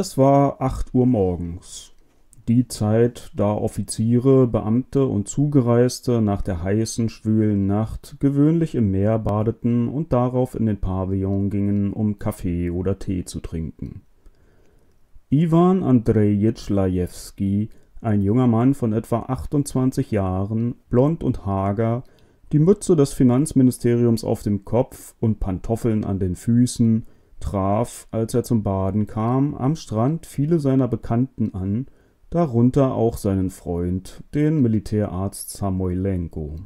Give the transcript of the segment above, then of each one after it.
Es war 8 Uhr morgens. Die Zeit, da Offiziere, Beamte und Zugereiste nach der heißen, schwülen Nacht gewöhnlich im Meer badeten und darauf in den Pavillon gingen, um Kaffee oder Tee zu trinken. Iwan Andrejitsch Lajewski, ein junger Mann von etwa 28 Jahren, blond und hager, die Mütze des Finanzministeriums auf dem Kopf und Pantoffeln an den Füßen, traf, als er zum Baden kam, am Strand viele seiner Bekannten an, darunter auch seinen Freund, den Militärarzt Samoylenko.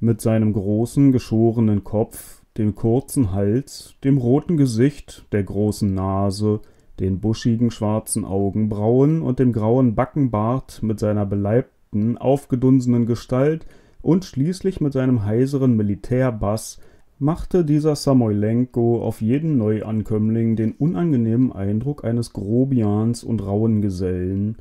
Mit seinem großen, geschorenen Kopf, dem kurzen Hals, dem roten Gesicht, der großen Nase, den buschigen schwarzen Augenbrauen und dem grauen Backenbart mit seiner beleibten, aufgedunsenen Gestalt und schließlich mit seinem heiseren Militärbass machte dieser Samoylenko auf jeden Neuankömmling den unangenehmen Eindruck eines Grobians und rauen Gesellen,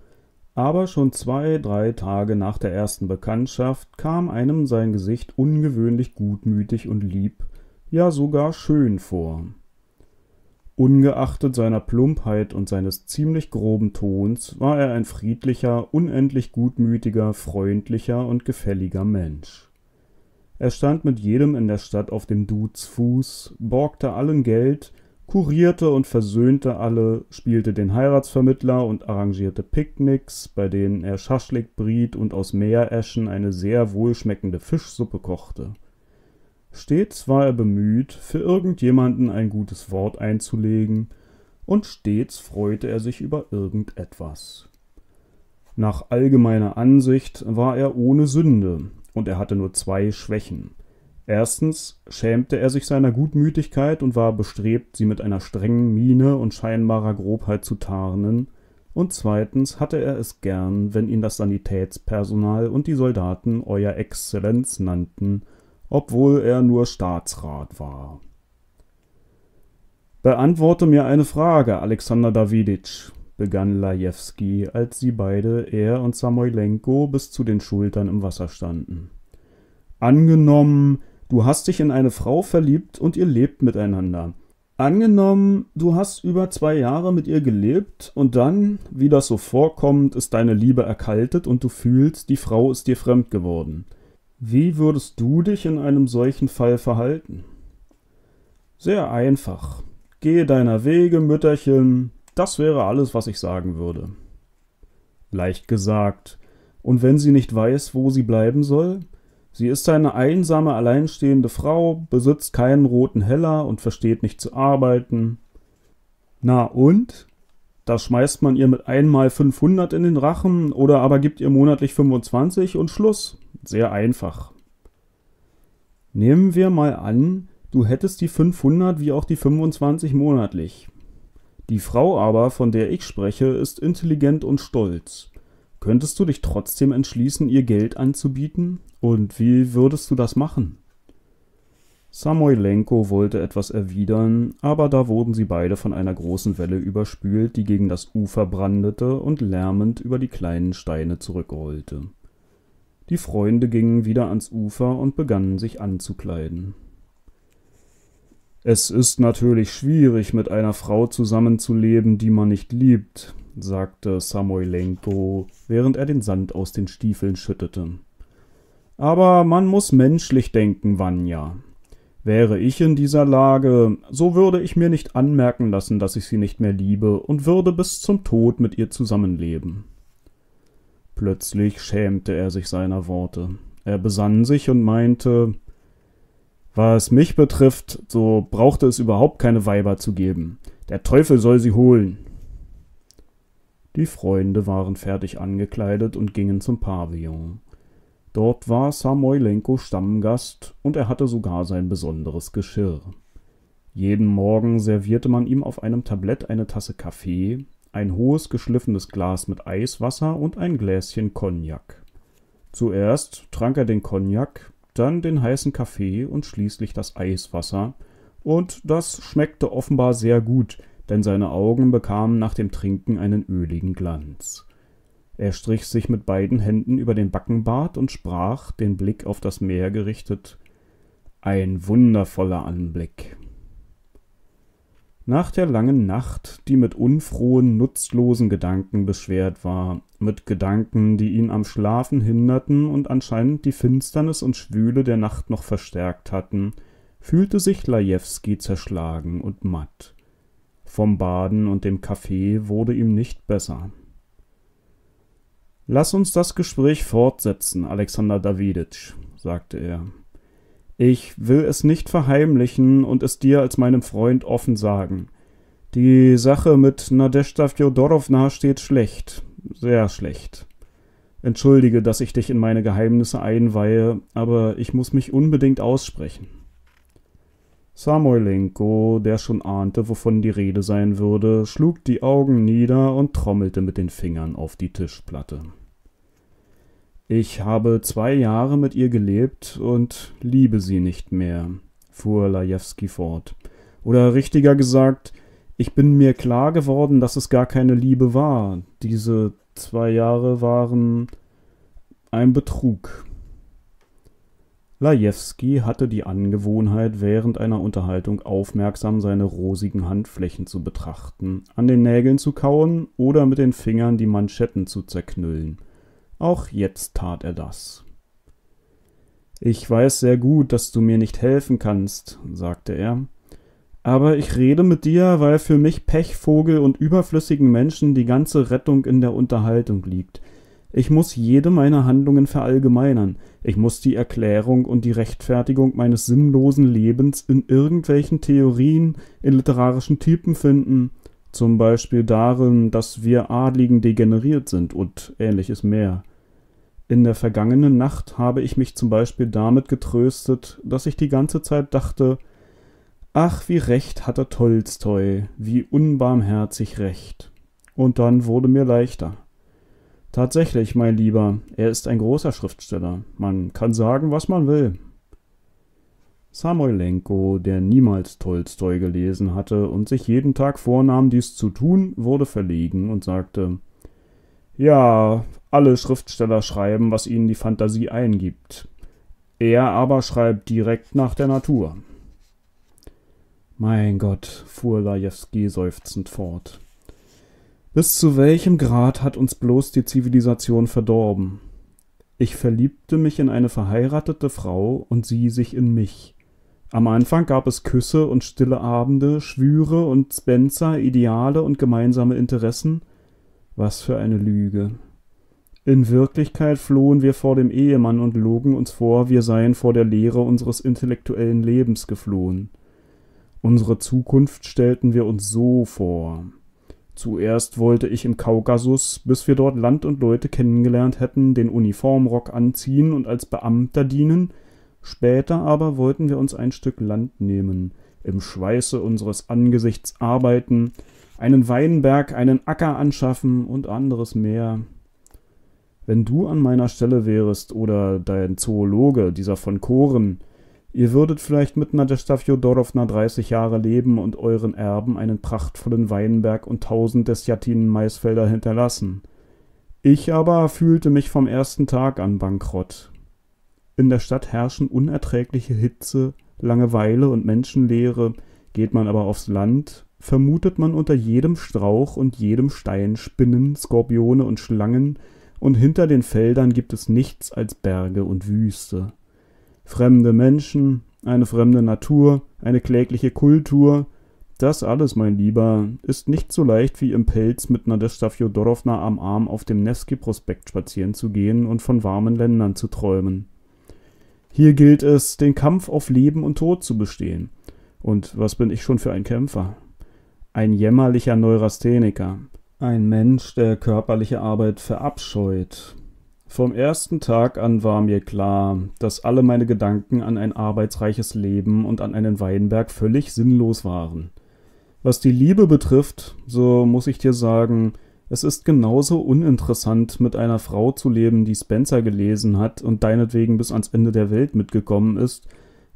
aber schon zwei, drei Tage nach der ersten Bekanntschaft kam einem sein Gesicht ungewöhnlich gutmütig und lieb, ja sogar schön vor. Ungeachtet seiner Plumpheit und seines ziemlich groben Tons war er ein friedlicher, unendlich gutmütiger, freundlicher und gefälliger Mensch. Er stand mit jedem in der Stadt auf dem Dudes borgte allen Geld, kurierte und versöhnte alle, spielte den Heiratsvermittler und arrangierte Picknicks, bei denen er Schaschlik briet und aus Meereschen eine sehr wohlschmeckende Fischsuppe kochte. Stets war er bemüht, für irgendjemanden ein gutes Wort einzulegen, und stets freute er sich über irgendetwas. Nach allgemeiner Ansicht war er ohne Sünde, und er hatte nur zwei Schwächen. Erstens schämte er sich seiner Gutmütigkeit und war bestrebt, sie mit einer strengen Miene und scheinbarer Grobheit zu tarnen, und zweitens hatte er es gern, wenn ihn das Sanitätspersonal und die Soldaten Euer Exzellenz nannten, obwohl er nur Staatsrat war. Beantworte mir eine Frage, Alexander Daviditsch, begann Lajewski, als sie beide, er und Samoylenko, bis zu den Schultern im Wasser standen. Angenommen, du hast dich in eine Frau verliebt und ihr lebt miteinander. Angenommen, du hast über zwei Jahre mit ihr gelebt und dann, wie das so vorkommt, ist deine Liebe erkaltet und du fühlst, die Frau ist dir fremd geworden. Wie würdest du dich in einem solchen Fall verhalten? Sehr einfach. Gehe deiner Wege, Mütterchen, das wäre alles, was ich sagen würde. Leicht gesagt. Und wenn sie nicht weiß, wo sie bleiben soll? Sie ist eine einsame, alleinstehende Frau, besitzt keinen roten Heller und versteht nicht zu arbeiten. Na und? Da schmeißt man ihr mit einmal 500 in den Rachen oder aber gibt ihr monatlich 25 und Schluss. Sehr einfach. Nehmen wir mal an, du hättest die 500 wie auch die 25 monatlich. Die Frau aber, von der ich spreche, ist intelligent und stolz. Könntest du dich trotzdem entschließen, ihr Geld anzubieten? Und wie würdest du das machen? Samoylenko wollte etwas erwidern, aber da wurden sie beide von einer großen Welle überspült, die gegen das Ufer brandete und lärmend über die kleinen Steine zurückrollte. Die Freunde gingen wieder ans Ufer und begannen sich anzukleiden. Es ist natürlich schwierig, mit einer Frau zusammenzuleben, die man nicht liebt, sagte Samoylenko, während er den Sand aus den Stiefeln schüttete. Aber man muss menschlich denken, Vanya. Wäre ich in dieser Lage, so würde ich mir nicht anmerken lassen, dass ich sie nicht mehr liebe und würde bis zum Tod mit ihr zusammenleben. Plötzlich schämte er sich seiner Worte. Er besann sich und meinte, was mich betrifft, so brauchte es überhaupt keine Weiber zu geben. Der Teufel soll sie holen. Die Freunde waren fertig angekleidet und gingen zum Pavillon. Dort war Samoylenko Stammgast und er hatte sogar sein besonderes Geschirr. Jeden Morgen servierte man ihm auf einem Tablett eine Tasse Kaffee, ein hohes geschliffenes Glas mit Eiswasser und ein Gläschen Cognac. Zuerst trank er den Cognac, dann den heißen Kaffee und schließlich das Eiswasser, und das schmeckte offenbar sehr gut, denn seine Augen bekamen nach dem Trinken einen öligen Glanz. Er strich sich mit beiden Händen über den Backenbart und sprach, den Blick auf das Meer gerichtet Ein wundervoller Anblick. Nach der langen Nacht, die mit unfrohen, nutzlosen Gedanken beschwert war, mit Gedanken, die ihn am Schlafen hinderten und anscheinend die Finsternis und Schwüle der Nacht noch verstärkt hatten, fühlte sich Lajewski zerschlagen und matt. Vom Baden und dem Kaffee wurde ihm nicht besser. Lass uns das Gespräch fortsetzen, Alexander Daviditsch, sagte er. Ich will es nicht verheimlichen und es dir als meinem Freund offen sagen. Die Sache mit Nadezhda Fjodorowna steht schlecht, sehr schlecht. Entschuldige, dass ich dich in meine Geheimnisse einweihe, aber ich muss mich unbedingt aussprechen. Samoylenko, der schon ahnte, wovon die Rede sein würde, schlug die Augen nieder und trommelte mit den Fingern auf die Tischplatte. Ich habe zwei Jahre mit ihr gelebt und liebe sie nicht mehr, fuhr Lajewski fort. Oder richtiger gesagt, ich bin mir klar geworden, dass es gar keine Liebe war. Diese zwei Jahre waren ein Betrug. Lajewski hatte die Angewohnheit, während einer Unterhaltung aufmerksam seine rosigen Handflächen zu betrachten, an den Nägeln zu kauen oder mit den Fingern die Manschetten zu zerknüllen – auch jetzt tat er das. Ich weiß sehr gut, dass du mir nicht helfen kannst, sagte er, aber ich rede mit dir, weil für mich Pechvogel und überflüssigen Menschen die ganze Rettung in der Unterhaltung liegt. Ich muss jede meiner Handlungen verallgemeinern, ich muss die Erklärung und die Rechtfertigung meines sinnlosen Lebens in irgendwelchen Theorien, in literarischen Typen finden, zum Beispiel darin, dass wir Adligen degeneriert sind und ähnliches mehr. In der vergangenen Nacht habe ich mich zum Beispiel damit getröstet, dass ich die ganze Zeit dachte, ach, wie recht hatte Tolstoi, wie unbarmherzig recht. Und dann wurde mir leichter. Tatsächlich, mein Lieber, er ist ein großer Schriftsteller. Man kann sagen, was man will. Samoylenko, der niemals Tolstoi gelesen hatte und sich jeden Tag vornahm, dies zu tun, wurde verlegen und sagte, ja, alle Schriftsteller schreiben, was ihnen die Fantasie eingibt. Er aber schreibt direkt nach der Natur. Mein Gott, fuhr Lajewski seufzend fort. Bis zu welchem Grad hat uns bloß die Zivilisation verdorben? Ich verliebte mich in eine verheiratete Frau und sie sich in mich. Am Anfang gab es Küsse und stille Abende, Schwüre und Spencer, Ideale und gemeinsame Interessen – was für eine Lüge. In Wirklichkeit flohen wir vor dem Ehemann und logen uns vor, wir seien vor der Lehre unseres intellektuellen Lebens geflohen. Unsere Zukunft stellten wir uns so vor. Zuerst wollte ich im Kaukasus, bis wir dort Land und Leute kennengelernt hätten, den Uniformrock anziehen und als Beamter dienen, später aber wollten wir uns ein Stück Land nehmen, im Schweiße unseres Angesichts arbeiten, einen Weinberg, einen Acker anschaffen und anderes mehr. Wenn du an meiner Stelle wärest oder dein Zoologe, dieser von Koren, Ihr würdet vielleicht mit Nadezhda Fjodorowna 30 Jahre leben und euren Erben einen prachtvollen Weinberg und tausend Desjatinen-Maisfelder hinterlassen. Ich aber fühlte mich vom ersten Tag an bankrott. In der Stadt herrschen unerträgliche Hitze, Langeweile und Menschenleere. Geht man aber aufs Land, vermutet man unter jedem Strauch und jedem Stein Spinnen, Skorpione und Schlangen, und hinter den Feldern gibt es nichts als Berge und Wüste. Fremde Menschen, eine fremde Natur, eine klägliche Kultur, das alles, mein Lieber, ist nicht so leicht wie im Pelz mit Nadezhda Fjodorowna am Arm auf dem Nevsky-Prospekt spazieren zu gehen und von warmen Ländern zu träumen. Hier gilt es, den Kampf auf Leben und Tod zu bestehen. Und was bin ich schon für ein Kämpfer? ein jämmerlicher Neurastheniker, ein Mensch, der körperliche Arbeit verabscheut. Vom ersten Tag an war mir klar, dass alle meine Gedanken an ein arbeitsreiches Leben und an einen Weinberg völlig sinnlos waren. Was die Liebe betrifft, so muss ich dir sagen, es ist genauso uninteressant, mit einer Frau zu leben, die Spencer gelesen hat und deinetwegen bis ans Ende der Welt mitgekommen ist,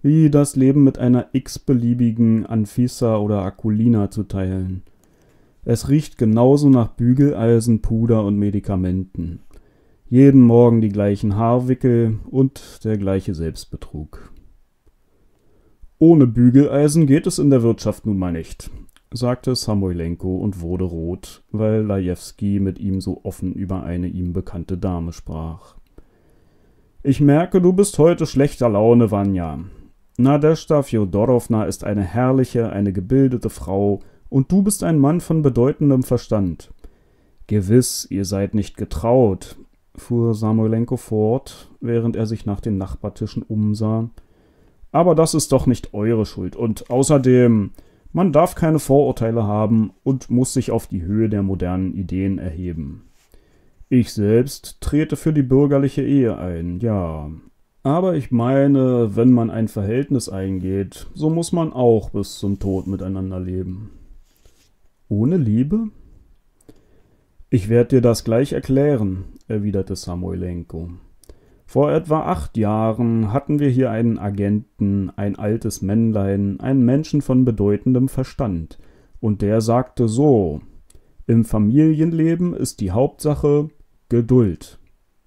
wie das Leben mit einer x-beliebigen Anfisa oder Akulina zu teilen. Es riecht genauso nach Bügeleisen, Puder und Medikamenten. Jeden Morgen die gleichen Haarwickel und der gleiche Selbstbetrug. Ohne Bügeleisen geht es in der Wirtschaft nun mal nicht, sagte Samoylenko und wurde rot, weil Lajewski mit ihm so offen über eine ihm bekannte Dame sprach. Ich merke, du bist heute schlechter Laune, Vanya. Nadeschda Fjodorowna ist eine herrliche, eine gebildete Frau, und du bist ein Mann von bedeutendem Verstand. Gewiss, ihr seid nicht getraut, fuhr Samoylenko fort, während er sich nach den Nachbartischen umsah. Aber das ist doch nicht eure Schuld. Und außerdem, man darf keine Vorurteile haben und muss sich auf die Höhe der modernen Ideen erheben. Ich selbst trete für die bürgerliche Ehe ein, ja, aber ich meine, wenn man ein Verhältnis eingeht, so muss man auch bis zum Tod miteinander leben. Ohne Liebe? Ich werde dir das gleich erklären, erwiderte Samoylenko. Vor etwa acht Jahren hatten wir hier einen Agenten, ein altes Männlein, einen Menschen von bedeutendem Verstand, und der sagte so Im Familienleben ist die Hauptsache Geduld.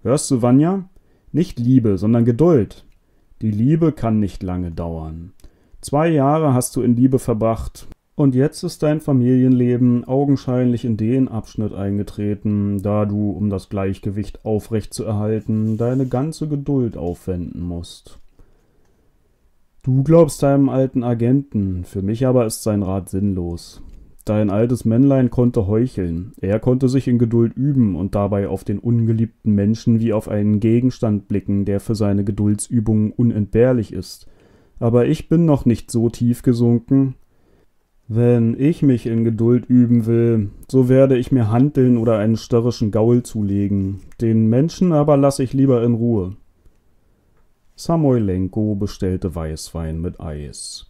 Hörst du, Vanya? Nicht Liebe, sondern Geduld. Die Liebe kann nicht lange dauern. Zwei Jahre hast du in Liebe verbracht, und jetzt ist dein Familienleben augenscheinlich in den Abschnitt eingetreten, da du, um das Gleichgewicht aufrechtzuerhalten, deine ganze Geduld aufwenden musst. Du glaubst deinem alten Agenten, für mich aber ist sein Rat sinnlos. Dein altes Männlein konnte heucheln, er konnte sich in Geduld üben und dabei auf den ungeliebten Menschen wie auf einen Gegenstand blicken, der für seine Geduldsübungen unentbehrlich ist. Aber ich bin noch nicht so tief gesunken. Wenn ich mich in Geduld üben will, so werde ich mir Hanteln oder einen störrischen Gaul zulegen, den Menschen aber lasse ich lieber in Ruhe. Samoylenko bestellte Weißwein mit Eis.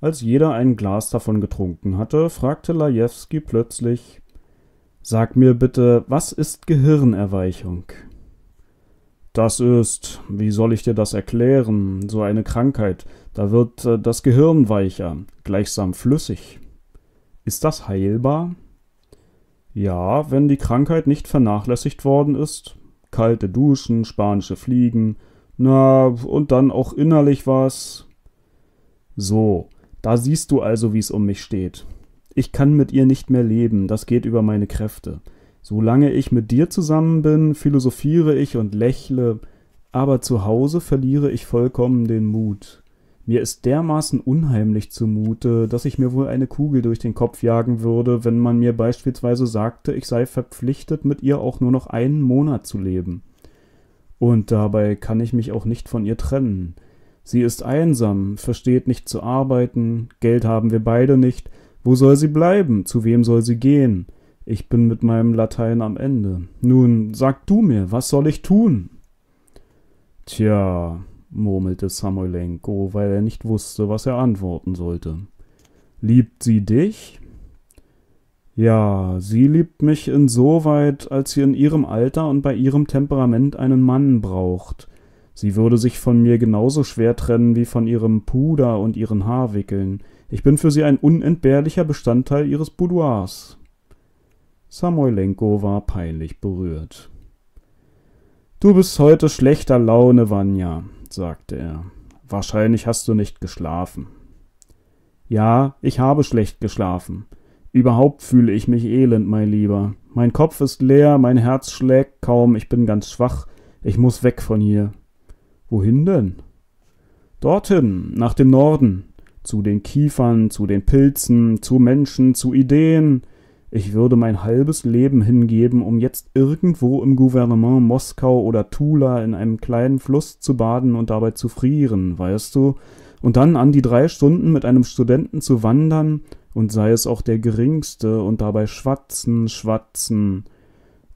Als jeder ein Glas davon getrunken hatte, fragte Lajewski plötzlich Sag mir bitte, was ist Gehirnerweichung? Das ist, wie soll ich dir das erklären, so eine Krankheit. Da wird äh, das Gehirn weicher, gleichsam flüssig. Ist das heilbar? Ja, wenn die Krankheit nicht vernachlässigt worden ist. Kalte Duschen, spanische Fliegen, na, und dann auch innerlich was. So, da siehst du also, wie es um mich steht. Ich kann mit ihr nicht mehr leben, das geht über meine Kräfte. Solange ich mit dir zusammen bin, philosophiere ich und lächle, aber zu Hause verliere ich vollkommen den Mut. Mir ist dermaßen unheimlich zumute, dass ich mir wohl eine Kugel durch den Kopf jagen würde, wenn man mir beispielsweise sagte, ich sei verpflichtet, mit ihr auch nur noch einen Monat zu leben. Und dabei kann ich mich auch nicht von ihr trennen. Sie ist einsam, versteht nicht zu arbeiten, Geld haben wir beide nicht. Wo soll sie bleiben? Zu wem soll sie gehen? Ich bin mit meinem Latein am Ende. Nun, sag du mir, was soll ich tun? Tja, murmelte Samoylenko, weil er nicht wusste, was er antworten sollte. Liebt sie dich? Ja, sie liebt mich insoweit, als sie in ihrem Alter und bei ihrem Temperament einen Mann braucht. Sie würde sich von mir genauso schwer trennen wie von ihrem Puder und ihren Haarwickeln. Ich bin für sie ein unentbehrlicher Bestandteil ihres Boudoirs. Samoylenko war peinlich berührt. Du bist heute schlechter Laune, Vanya, sagte er. Wahrscheinlich hast du nicht geschlafen. Ja, ich habe schlecht geschlafen. Überhaupt fühle ich mich elend, mein Lieber. Mein Kopf ist leer, mein Herz schlägt kaum, ich bin ganz schwach, ich muss weg von hier. Wohin denn? Dorthin, nach dem Norden, zu den Kiefern, zu den Pilzen, zu Menschen, zu Ideen. Ich würde mein halbes Leben hingeben, um jetzt irgendwo im Gouvernement Moskau oder Tula in einem kleinen Fluss zu baden und dabei zu frieren, weißt du, und dann an die drei Stunden mit einem Studenten zu wandern, und sei es auch der geringste, und dabei schwatzen, schwatzen.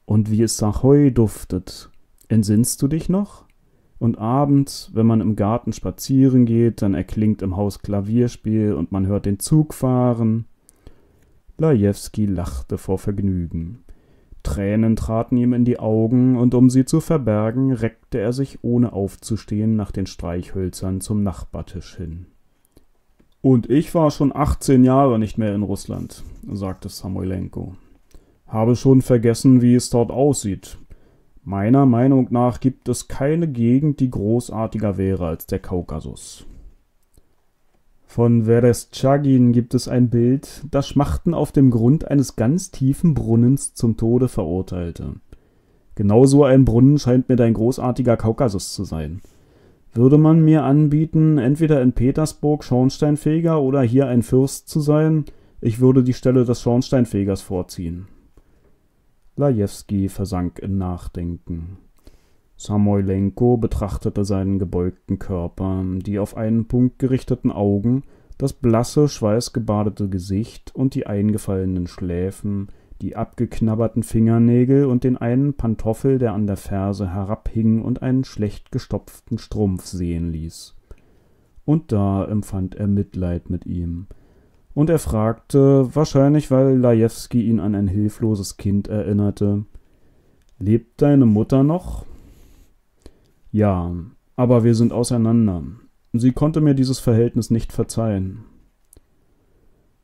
Und wie es nach Heu duftet. Entsinnst du dich noch? Und abends, wenn man im Garten spazieren geht, dann erklingt im Haus Klavierspiel und man hört den Zug fahren. Lajewski lachte vor Vergnügen. Tränen traten ihm in die Augen, und um sie zu verbergen, reckte er sich, ohne aufzustehen, nach den Streichhölzern zum Nachbartisch hin. Und ich war schon achtzehn Jahre nicht mehr in Russland, sagte Samoylenko. Habe schon vergessen, wie es dort aussieht. Meiner Meinung nach gibt es keine Gegend, die großartiger wäre als der Kaukasus. Von Verestchagin gibt es ein Bild, das Schmachten auf dem Grund eines ganz tiefen Brunnens zum Tode verurteilte. Genau so ein Brunnen scheint mir dein großartiger Kaukasus zu sein. Würde man mir anbieten, entweder in Petersburg Schornsteinfeger oder hier ein Fürst zu sein, ich würde die Stelle des Schornsteinfegers vorziehen. Lajewski versank in Nachdenken. Samoylenko betrachtete seinen gebeugten Körper, die auf einen Punkt gerichteten Augen, das blasse, schweißgebadete Gesicht und die eingefallenen Schläfen, die abgeknabberten Fingernägel und den einen Pantoffel, der an der Ferse herabhing und einen schlecht gestopften Strumpf sehen ließ. Und da empfand er Mitleid mit ihm – und er fragte, wahrscheinlich weil Lajewski ihn an ein hilfloses Kind erinnerte, Lebt deine Mutter noch? Ja, aber wir sind auseinander. Sie konnte mir dieses Verhältnis nicht verzeihen.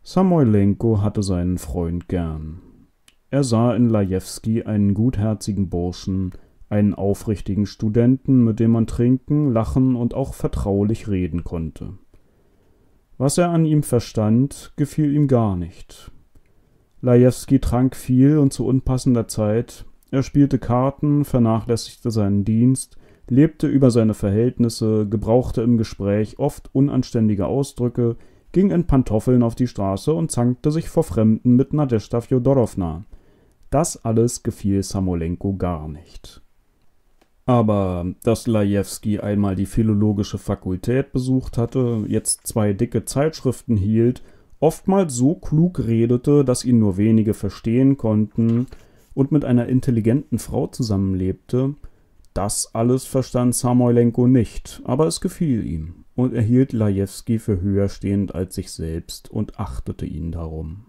Samoylenko hatte seinen Freund gern. Er sah in Lajewski einen gutherzigen Burschen, einen aufrichtigen Studenten, mit dem man trinken, lachen und auch vertraulich reden konnte. Was er an ihm verstand, gefiel ihm gar nicht. Lajewski trank viel und zu unpassender Zeit, er spielte Karten, vernachlässigte seinen Dienst, lebte über seine Verhältnisse, gebrauchte im Gespräch oft unanständige Ausdrücke, ging in Pantoffeln auf die Straße und zankte sich vor Fremden mit Nadezhda Fjodorowna. Das alles gefiel Samolenko gar nicht. Aber dass Lajewski einmal die Philologische Fakultät besucht hatte, jetzt zwei dicke Zeitschriften hielt, oftmals so klug redete, dass ihn nur wenige verstehen konnten und mit einer intelligenten Frau zusammenlebte, das alles verstand Samoylenko nicht, aber es gefiel ihm und er hielt Lajewski für höher stehend als sich selbst und achtete ihn darum.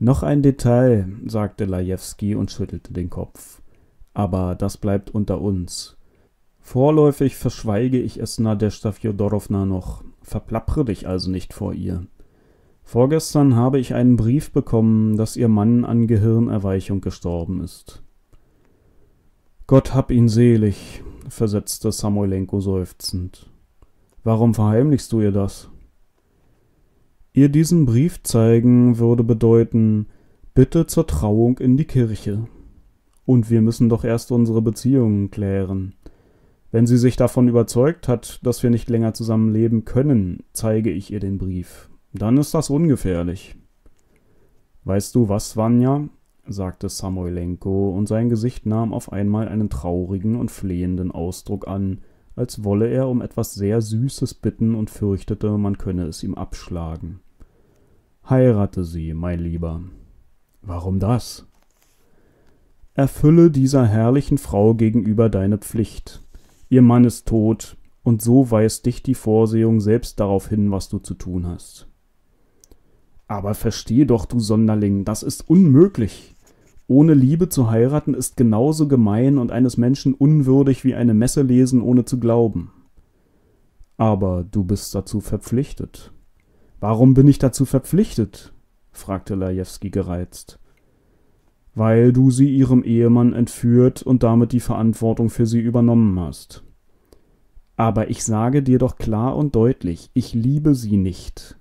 Noch ein Detail, sagte Lajewski und schüttelte den Kopf aber das bleibt unter uns. Vorläufig verschweige ich es Nadezhda Fjodorowna noch, verplappere dich also nicht vor ihr. Vorgestern habe ich einen Brief bekommen, dass ihr Mann an Gehirnerweichung gestorben ist. Gott hab ihn selig, versetzte Samoylenko seufzend. Warum verheimlichst du ihr das? Ihr diesen Brief zeigen würde bedeuten, bitte zur Trauung in die Kirche. Und wir müssen doch erst unsere Beziehungen klären. Wenn sie sich davon überzeugt hat, dass wir nicht länger zusammenleben können, zeige ich ihr den Brief. Dann ist das ungefährlich. Weißt du was, Vanya? sagte Samoylenko, und sein Gesicht nahm auf einmal einen traurigen und flehenden Ausdruck an, als wolle er um etwas sehr Süßes bitten und fürchtete, man könne es ihm abschlagen. Heirate sie, mein Lieber. Warum das? Erfülle dieser herrlichen Frau gegenüber deine Pflicht. Ihr Mann ist tot, und so weist dich die Vorsehung selbst darauf hin, was du zu tun hast. Aber verstehe doch, du Sonderling, das ist unmöglich. Ohne Liebe zu heiraten ist genauso gemein und eines Menschen unwürdig wie eine Messe lesen, ohne zu glauben. Aber du bist dazu verpflichtet. Warum bin ich dazu verpflichtet? fragte Lajewski gereizt weil du sie ihrem Ehemann entführt und damit die Verantwortung für sie übernommen hast. Aber ich sage dir doch klar und deutlich, ich liebe sie nicht.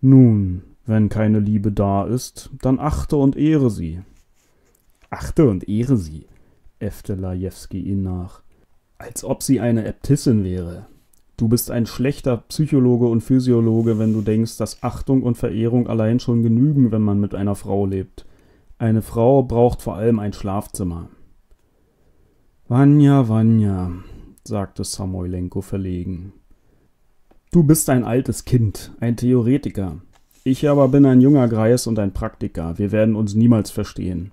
Nun, wenn keine Liebe da ist, dann achte und ehre sie. Achte und ehre sie, äffte Lajewski ihn nach. Als ob sie eine Äbtissin wäre. Du bist ein schlechter Psychologe und Physiologe, wenn du denkst, dass Achtung und Verehrung allein schon genügen, wenn man mit einer Frau lebt. Eine Frau braucht vor allem ein Schlafzimmer. Vanya, Vanya, sagte Samoylenko verlegen. Du bist ein altes Kind, ein Theoretiker. Ich aber bin ein junger Greis und ein Praktiker. Wir werden uns niemals verstehen.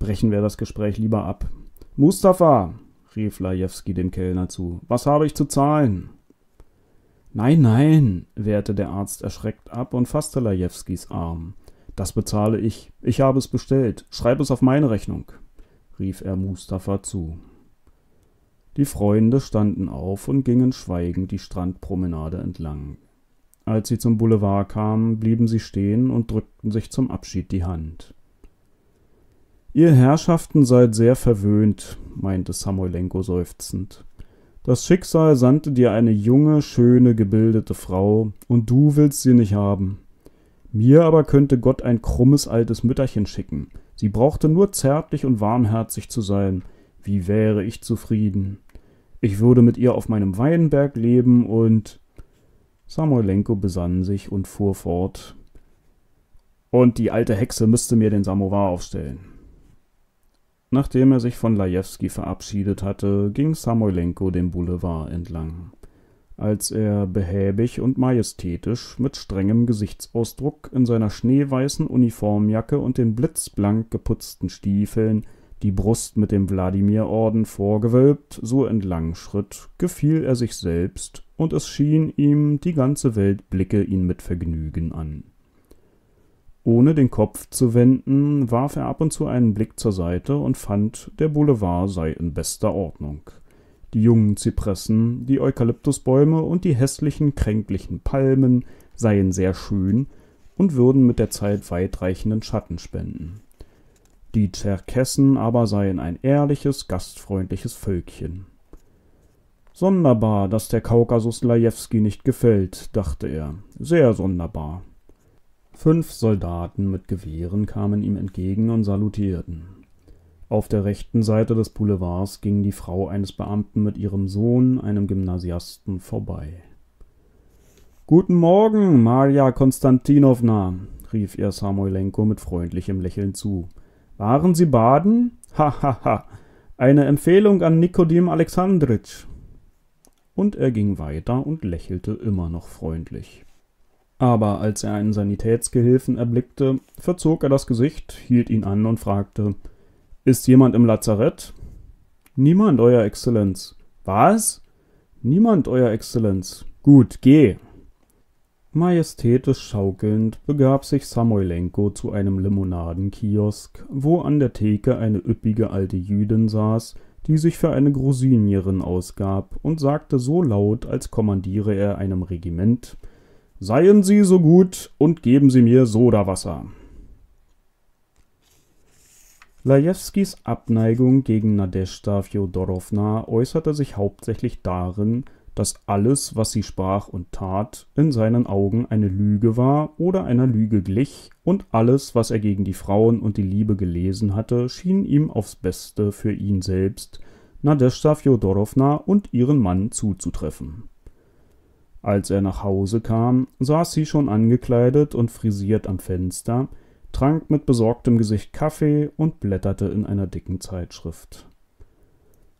Brechen wir das Gespräch lieber ab. Mustafa, rief Lajewski dem Kellner zu, was habe ich zu zahlen? Nein, nein, wehrte der Arzt erschreckt ab und fasste Lajewskis Arm. Das bezahle ich. Ich habe es bestellt. Schreib es auf meine Rechnung, rief er Mustafa zu. Die Freunde standen auf und gingen schweigend die Strandpromenade entlang. Als sie zum Boulevard kamen, blieben sie stehen und drückten sich zum Abschied die Hand. Ihr Herrschaften seid sehr verwöhnt, meinte Samoylenko seufzend. Das Schicksal sandte dir eine junge, schöne, gebildete Frau, und du willst sie nicht haben. Mir aber könnte Gott ein krummes altes Mütterchen schicken. Sie brauchte nur zärtlich und warmherzig zu sein. Wie wäre ich zufrieden? Ich würde mit ihr auf meinem Weinberg leben und. Samoylenko besann sich und fuhr fort. Und die alte Hexe müsste mir den Samovar aufstellen. Nachdem er sich von Lajewski verabschiedet hatte, ging Samoylenko den Boulevard entlang als er behäbig und majestätisch mit strengem Gesichtsausdruck in seiner schneeweißen Uniformjacke und den blitzblank geputzten Stiefeln, die Brust mit dem Wladimirorden vorgewölbt, so entlang schritt, gefiel er sich selbst, und es schien ihm, die ganze Welt blicke ihn mit Vergnügen an. Ohne den Kopf zu wenden, warf er ab und zu einen Blick zur Seite und fand, der Boulevard sei in bester Ordnung die jungen Zypressen, die Eukalyptusbäume und die hässlichen, kränklichen Palmen seien sehr schön und würden mit der Zeit weitreichenden Schatten spenden. Die Tscherkessen aber seien ein ehrliches, gastfreundliches Völkchen. Sonderbar, dass der Kaukasus Lajewski nicht gefällt, dachte er. Sehr sonderbar. Fünf Soldaten mit Gewehren kamen ihm entgegen und salutierten. Auf der rechten Seite des Boulevards ging die Frau eines Beamten mit ihrem Sohn, einem Gymnasiasten, vorbei. Guten Morgen, Marja Konstantinowna, rief ihr Samoylenko mit freundlichem Lächeln zu. Waren Sie baden? Ha, ha, ha. Eine Empfehlung an Nikodim Alexandritsch. Und er ging weiter und lächelte immer noch freundlich. Aber als er einen Sanitätsgehilfen erblickte, verzog er das Gesicht, hielt ihn an und fragte ist jemand im Lazarett? Niemand, Euer Exzellenz. Was? Niemand, Euer Exzellenz. Gut, geh. Majestätisch schaukelnd begab sich Samoylenko zu einem Limonadenkiosk, wo an der Theke eine üppige alte Jüdin saß, die sich für eine Grosignerin ausgab und sagte so laut, als kommandiere er einem Regiment: Seien Sie so gut und geben Sie mir Sodawasser. Lajewskis Abneigung gegen Nadeschda Fjodorowna äußerte sich hauptsächlich darin, dass alles, was sie sprach und tat, in seinen Augen eine Lüge war oder einer Lüge glich, und alles, was er gegen die Frauen und die Liebe gelesen hatte, schien ihm aufs Beste für ihn selbst, Nadeschda Fjodorowna und ihren Mann zuzutreffen. Als er nach Hause kam, saß sie schon angekleidet und frisiert am Fenster, trank mit besorgtem Gesicht Kaffee und blätterte in einer dicken Zeitschrift.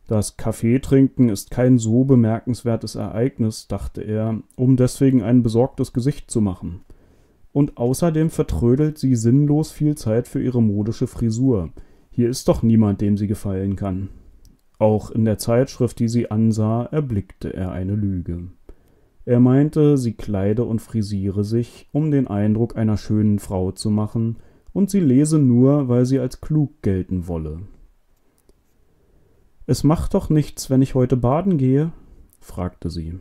Das Kaffeetrinken ist kein so bemerkenswertes Ereignis, dachte er, um deswegen ein besorgtes Gesicht zu machen. Und außerdem vertrödelt sie sinnlos viel Zeit für ihre modische Frisur. Hier ist doch niemand, dem sie gefallen kann. Auch in der Zeitschrift, die sie ansah, erblickte er eine Lüge. Er meinte, sie kleide und frisiere sich, um den Eindruck einer schönen Frau zu machen, und sie lese nur, weil sie als klug gelten wolle. Es macht doch nichts, wenn ich heute baden gehe? fragte sie.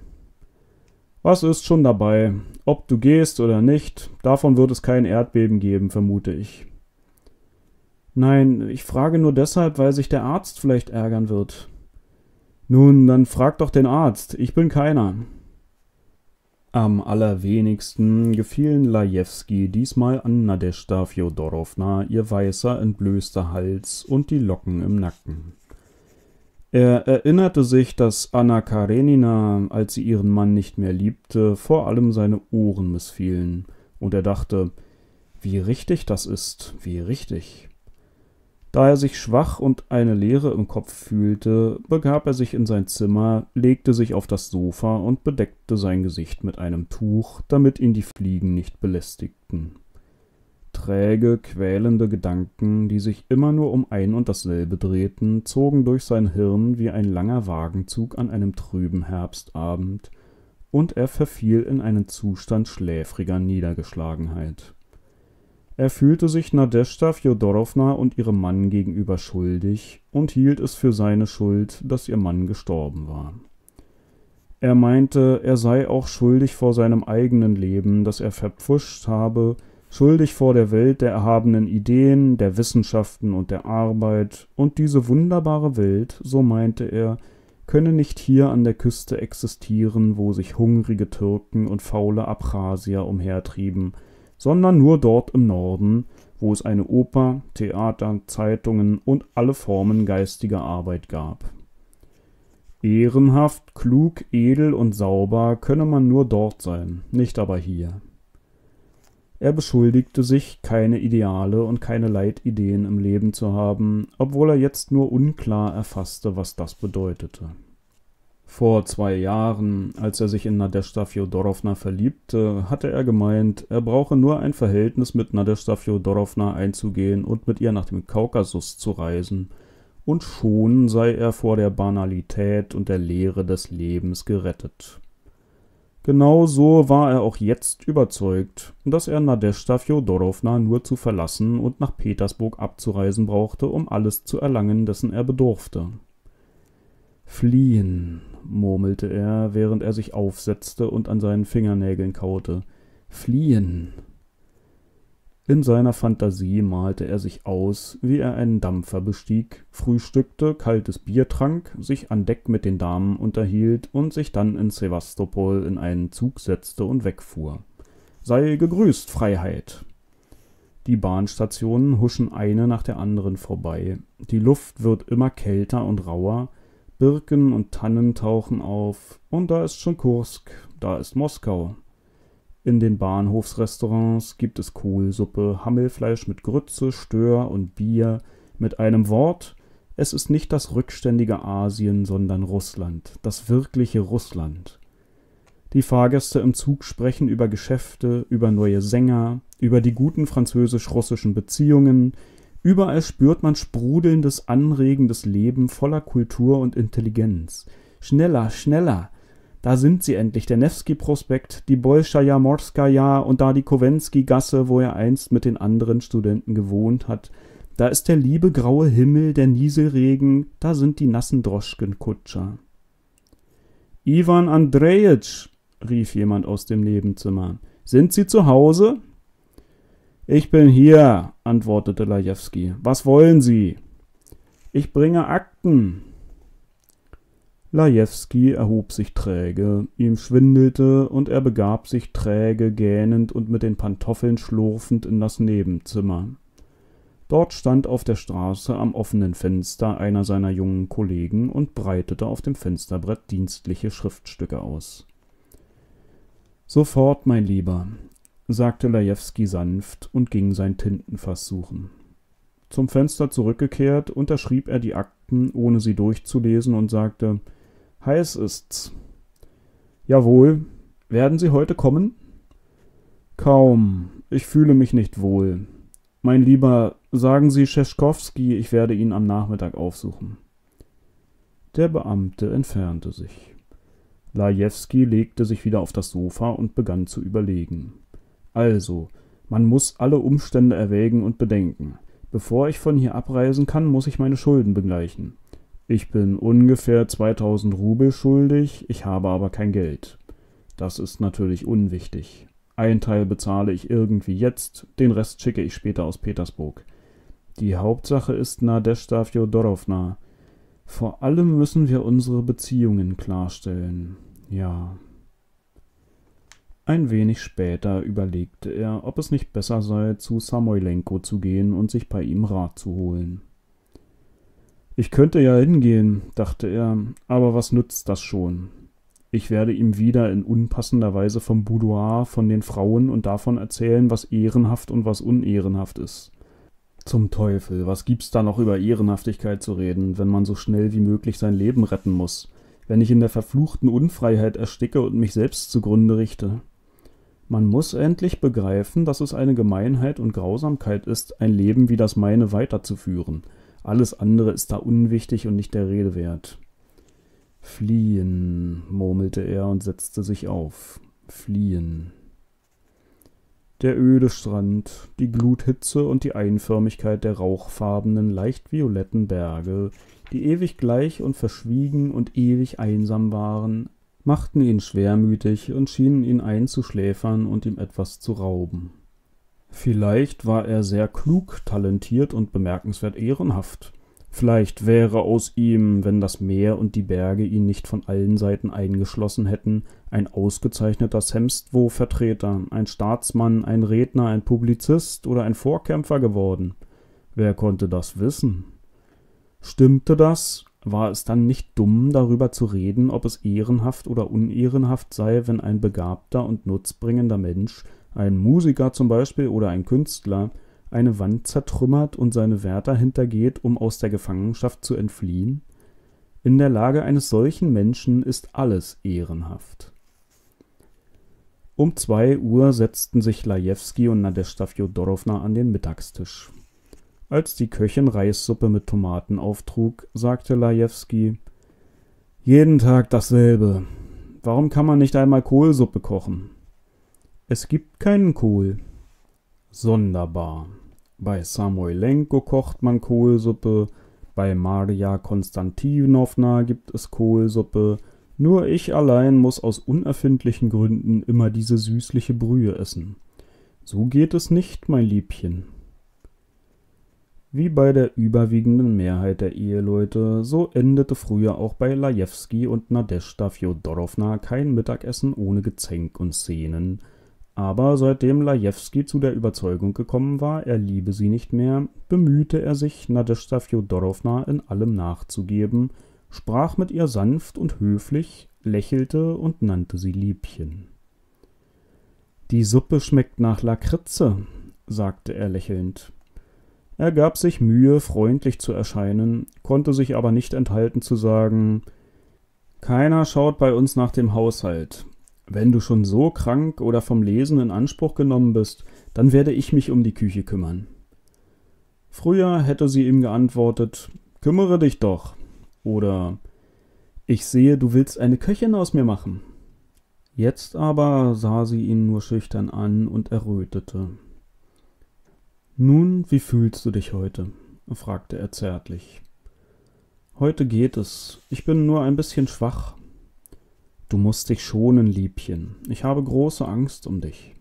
Was ist schon dabei? Ob du gehst oder nicht, davon wird es kein Erdbeben geben, vermute ich. Nein, ich frage nur deshalb, weil sich der Arzt vielleicht ärgern wird. Nun, dann frag doch den Arzt, ich bin keiner. Am allerwenigsten gefielen Lajewski diesmal an Deshta Fjodorowna ihr weißer, entblößter Hals und die Locken im Nacken. Er erinnerte sich, dass Anna Karenina, als sie ihren Mann nicht mehr liebte, vor allem seine Ohren missfielen, und er dachte, wie richtig das ist, wie richtig. Da er sich schwach und eine Leere im Kopf fühlte, begab er sich in sein Zimmer, legte sich auf das Sofa und bedeckte sein Gesicht mit einem Tuch, damit ihn die Fliegen nicht belästigten. Träge, quälende Gedanken, die sich immer nur um ein und dasselbe drehten, zogen durch sein Hirn wie ein langer Wagenzug an einem trüben Herbstabend, und er verfiel in einen Zustand schläfriger Niedergeschlagenheit. Er fühlte sich Nadeschda Fjodorowna und ihrem Mann gegenüber schuldig und hielt es für seine Schuld, dass ihr Mann gestorben war. Er meinte, er sei auch schuldig vor seinem eigenen Leben, das er verpfuscht habe, schuldig vor der Welt der erhabenen Ideen, der Wissenschaften und der Arbeit, und diese wunderbare Welt, so meinte er, könne nicht hier an der Küste existieren, wo sich hungrige Türken und faule Abchasier umhertrieben, sondern nur dort im Norden, wo es eine Oper, Theater, Zeitungen und alle Formen geistiger Arbeit gab. Ehrenhaft, klug, edel und sauber könne man nur dort sein, nicht aber hier. Er beschuldigte sich, keine Ideale und keine Leitideen im Leben zu haben, obwohl er jetzt nur unklar erfasste, was das bedeutete. Vor zwei Jahren, als er sich in Nadezhda Fjodorowna verliebte, hatte er gemeint, er brauche nur ein Verhältnis mit Nadezhda Fjodorowna einzugehen und mit ihr nach dem Kaukasus zu reisen, und schon sei er vor der Banalität und der Leere des Lebens gerettet. Genau so war er auch jetzt überzeugt, dass er Nadezhda Fjodorowna nur zu verlassen und nach Petersburg abzureisen brauchte, um alles zu erlangen, dessen er bedurfte. Fliehen, murmelte er, während er sich aufsetzte und an seinen Fingernägeln kaute. Fliehen. In seiner Fantasie malte er sich aus, wie er einen Dampfer bestieg, frühstückte, kaltes Bier trank, sich an Deck mit den Damen unterhielt und sich dann in Sevastopol in einen Zug setzte und wegfuhr. Sei gegrüßt, Freiheit! Die Bahnstationen huschen eine nach der anderen vorbei. Die Luft wird immer kälter und rauer, Birken und Tannen tauchen auf und da ist schon Kursk, da ist Moskau. In den Bahnhofsrestaurants gibt es Kohlsuppe, Hammelfleisch mit Grütze, Stör und Bier. Mit einem Wort, es ist nicht das rückständige Asien, sondern Russland, das wirkliche Russland. Die Fahrgäste im Zug sprechen über Geschäfte, über neue Sänger, über die guten französisch-russischen Beziehungen, Überall spürt man sprudelndes, anregendes Leben voller Kultur und Intelligenz. Schneller, schneller! Da sind sie endlich, der Nevsky-Prospekt, die Bolschaja Morskaja und da die Kowensky-Gasse, wo er einst mit den anderen Studenten gewohnt hat. Da ist der liebe graue Himmel, der Nieselregen, da sind die nassen Droschkenkutscher. Iwan Andrejitsch, rief jemand aus dem Nebenzimmer. Sind Sie zu Hause? Ich bin hier, antwortete Lajewski. Was wollen Sie? Ich bringe Akten. Lajewski erhob sich träge, ihm schwindelte und er begab sich träge, gähnend und mit den Pantoffeln schlurfend in das Nebenzimmer. Dort stand auf der Straße am offenen Fenster einer seiner jungen Kollegen und breitete auf dem Fensterbrett dienstliche Schriftstücke aus. Sofort, mein Lieber, sagte Lajewski sanft und ging sein Tintenfass suchen. Zum Fenster zurückgekehrt, unterschrieb er die Akten, ohne sie durchzulesen, und sagte Heiß ist's. Jawohl. Werden Sie heute kommen? Kaum. Ich fühle mich nicht wohl. Mein Lieber, sagen Sie Scheschkowski, ich werde ihn am Nachmittag aufsuchen. Der Beamte entfernte sich. Lajewski legte sich wieder auf das Sofa und begann zu überlegen. Also, man muss alle Umstände erwägen und bedenken. Bevor ich von hier abreisen kann, muss ich meine Schulden begleichen. Ich bin ungefähr 2000 Rubel schuldig, ich habe aber kein Geld. Das ist natürlich unwichtig. Ein Teil bezahle ich irgendwie jetzt, den Rest schicke ich später aus Petersburg. Die Hauptsache ist Nadeshda Fjodorowna. Vor allem müssen wir unsere Beziehungen klarstellen. Ja, ein wenig später überlegte er, ob es nicht besser sei, zu Samoylenko zu gehen und sich bei ihm Rat zu holen. Ich könnte ja hingehen, dachte er, aber was nützt das schon? Ich werde ihm wieder in unpassender Weise vom Boudoir, von den Frauen und davon erzählen, was ehrenhaft und was unehrenhaft ist. Zum Teufel, was gibt's da noch über Ehrenhaftigkeit zu reden, wenn man so schnell wie möglich sein Leben retten muss, wenn ich in der verfluchten Unfreiheit ersticke und mich selbst zugrunde richte? Man muss endlich begreifen, dass es eine Gemeinheit und Grausamkeit ist, ein Leben wie das meine weiterzuführen. Alles andere ist da unwichtig und nicht der Rede wert. Fliehen, murmelte er und setzte sich auf. Fliehen. Der öde Strand, die Gluthitze und die Einförmigkeit der rauchfarbenen, leicht violetten Berge, die ewig gleich und verschwiegen und ewig einsam waren, machten ihn schwermütig und schienen ihn einzuschläfern und ihm etwas zu rauben. Vielleicht war er sehr klug, talentiert und bemerkenswert ehrenhaft. Vielleicht wäre aus ihm, wenn das Meer und die Berge ihn nicht von allen Seiten eingeschlossen hätten, ein ausgezeichneter Semstwo-Vertreter, ein Staatsmann, ein Redner, ein Publizist oder ein Vorkämpfer geworden. Wer konnte das wissen? Stimmte das, war es dann nicht dumm, darüber zu reden, ob es ehrenhaft oder unehrenhaft sei, wenn ein begabter und nutzbringender Mensch, ein Musiker zum Beispiel oder ein Künstler, eine Wand zertrümmert und seine Wärter hintergeht, um aus der Gefangenschaft zu entfliehen? In der Lage eines solchen Menschen ist alles ehrenhaft. Um zwei Uhr setzten sich Lajewski und Nadezhda Fjodorowna an den Mittagstisch. Als die Köchin Reissuppe mit Tomaten auftrug, sagte Lajewski: Jeden Tag dasselbe. Warum kann man nicht einmal Kohlsuppe kochen? Es gibt keinen Kohl. Sonderbar. Bei Samoylenko kocht man Kohlsuppe, bei Maria Konstantinowna gibt es Kohlsuppe, nur ich allein muss aus unerfindlichen Gründen immer diese süßliche Brühe essen. So geht es nicht, mein Liebchen. Wie bei der überwiegenden Mehrheit der Eheleute, so endete früher auch bei Lajewski und Nadezhda Fjodorowna kein Mittagessen ohne Gezänk und Szenen. Aber seitdem Lajewski zu der Überzeugung gekommen war, er liebe sie nicht mehr, bemühte er sich, Nadezhda Fjodorowna in allem nachzugeben, sprach mit ihr sanft und höflich, lächelte und nannte sie Liebchen. Die Suppe schmeckt nach Lakritze, sagte er lächelnd. Er gab sich Mühe, freundlich zu erscheinen, konnte sich aber nicht enthalten zu sagen Keiner schaut bei uns nach dem Haushalt. Wenn du schon so krank oder vom Lesen in Anspruch genommen bist, dann werde ich mich um die Küche kümmern. Früher hätte sie ihm geantwortet Kümmere dich doch oder Ich sehe, du willst eine Köchin aus mir machen. Jetzt aber sah sie ihn nur schüchtern an und errötete. Nun, wie fühlst du dich heute? fragte er zärtlich. Heute geht es. Ich bin nur ein bisschen schwach. Du musst dich schonen, Liebchen. Ich habe große Angst um dich.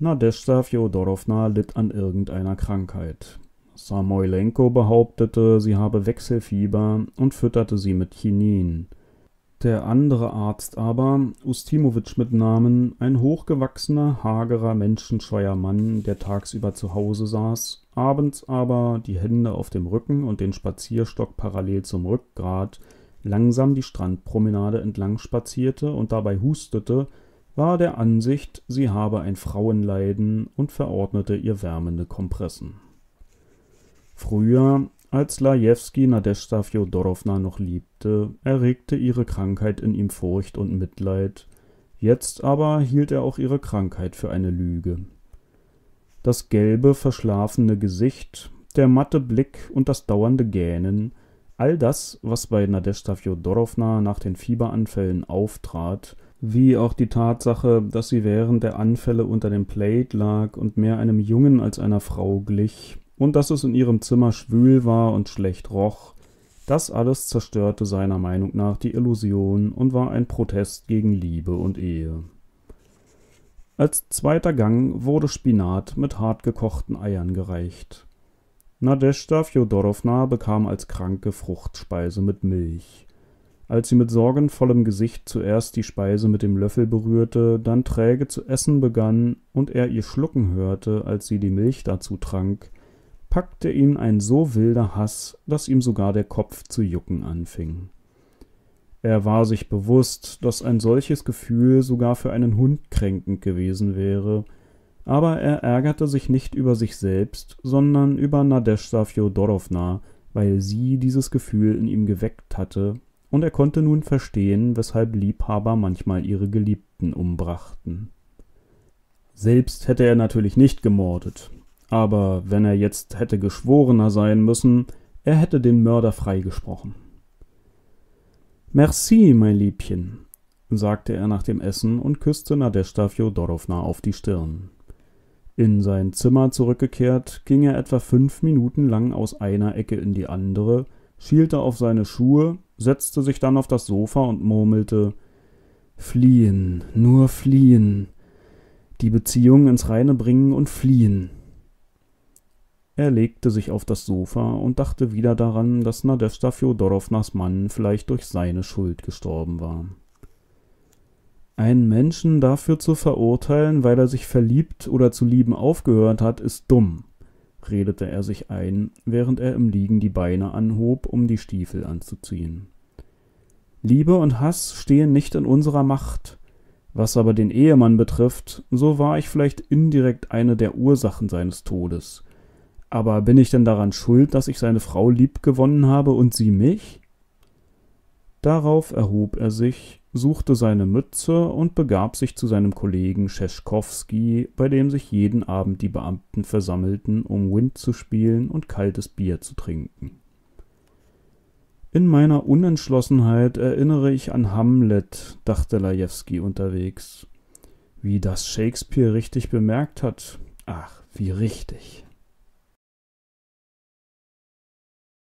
Nadezhda Fjodorowna litt an irgendeiner Krankheit. Samoylenko behauptete, sie habe Wechselfieber und fütterte sie mit Chinin. Der andere Arzt aber, Ustimowitsch mit Namen, ein hochgewachsener, hagerer, menschenscheuer Mann, der tagsüber zu Hause saß, abends aber, die Hände auf dem Rücken und den Spazierstock parallel zum Rückgrat, langsam die Strandpromenade entlang spazierte und dabei hustete, war der Ansicht, sie habe ein Frauenleiden und verordnete ihr wärmende Kompressen. Früher, als Lajewski Nadeschda Fjodorowna noch liebte, erregte ihre Krankheit in ihm Furcht und Mitleid, jetzt aber hielt er auch ihre Krankheit für eine Lüge. Das gelbe, verschlafene Gesicht, der matte Blick und das dauernde Gähnen, all das, was bei Nadeschda Fjodorowna nach den Fieberanfällen auftrat, wie auch die Tatsache, dass sie während der Anfälle unter dem Plaid lag und mehr einem Jungen als einer Frau glich, und dass es in ihrem Zimmer schwül war und schlecht roch. Das alles zerstörte seiner Meinung nach die Illusion und war ein Protest gegen Liebe und Ehe. Als zweiter Gang wurde Spinat mit hartgekochten Eiern gereicht. Nadezhda Fjodorowna bekam als kranke Fruchtspeise mit Milch. Als sie mit sorgenvollem Gesicht zuerst die Speise mit dem Löffel berührte, dann träge zu essen begann und er ihr schlucken hörte, als sie die Milch dazu trank, packte ihn ein so wilder Hass, dass ihm sogar der Kopf zu jucken anfing. Er war sich bewusst, dass ein solches Gefühl sogar für einen Hund kränkend gewesen wäre, aber er ärgerte sich nicht über sich selbst, sondern über Nadezhda Fjodorowna, weil sie dieses Gefühl in ihm geweckt hatte, und er konnte nun verstehen, weshalb Liebhaber manchmal ihre Geliebten umbrachten. Selbst hätte er natürlich nicht gemordet, aber wenn er jetzt hätte geschworener sein müssen, er hätte den Mörder freigesprochen. Merci, mein Liebchen, sagte er nach dem Essen und küsste Nadezhda Fjodorowna auf die Stirn. In sein Zimmer zurückgekehrt, ging er etwa fünf Minuten lang aus einer Ecke in die andere, schielte auf seine Schuhe, setzte sich dann auf das Sofa und murmelte Fliehen, nur fliehen. Die Beziehung ins Reine bringen und fliehen. Er legte sich auf das Sofa und dachte wieder daran, dass Nadewda Fjodorownas Mann vielleicht durch seine Schuld gestorben war. Einen Menschen dafür zu verurteilen, weil er sich verliebt oder zu lieben aufgehört hat, ist dumm, redete er sich ein, während er im Liegen die Beine anhob, um die Stiefel anzuziehen. Liebe und Hass stehen nicht in unserer Macht. Was aber den Ehemann betrifft, so war ich vielleicht indirekt eine der Ursachen seines Todes aber bin ich denn daran schuld, dass ich seine Frau lieb gewonnen habe und sie mich? Darauf erhob er sich, suchte seine Mütze und begab sich zu seinem Kollegen Scheschkowski, bei dem sich jeden Abend die Beamten versammelten, um Wind zu spielen und kaltes Bier zu trinken. In meiner Unentschlossenheit erinnere ich an Hamlet, dachte Lajewski unterwegs. Wie das Shakespeare richtig bemerkt hat. Ach, wie richtig.